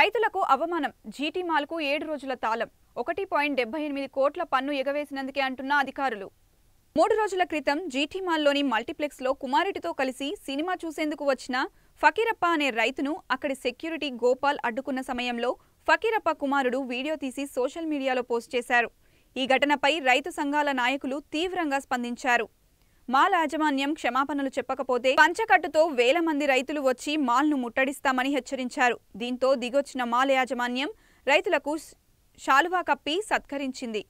రైతులకు అవమానం జీటీ మాల్కు ఏడు రోజుల తాళం ఒకటి పాయింట్ డెబ్బై ఎనిమిది కోట్ల పన్ను ఎగవేసినందుకే అంటున్న అధికారులు మూడు రోజుల క్రితం జీటీ మాల్లోని మల్టీప్లెక్స్లో కుమారెడ్డితో కలిసి సినిమా చూసేందుకు వచ్చిన ఫకీరప్ప అనే రైతును అక్కడి సెక్యూరిటీ గోపాల్ అడ్డుకున్న సమయంలో ఫకీరప్ప కుమారుడు వీడియో తీసి సోషల్ మీడియాలో పోస్ట్ చేశారు ఈ ఘటనపై రైతు సంఘాల నాయకులు తీవ్రంగా స్పందించారు మాల్ యాజమాన్యం క్షమాపణలు చెప్పకపోతే పంచకట్టుతో వేల మంది రైతులు వచ్చి మాల్ను ముట్టడిస్తామని హెచ్చరించారు దీంతో దిగొచ్చిన మాల్ యాజమాన్యం రైతులకు శాలువా కప్పి సత్కరించింది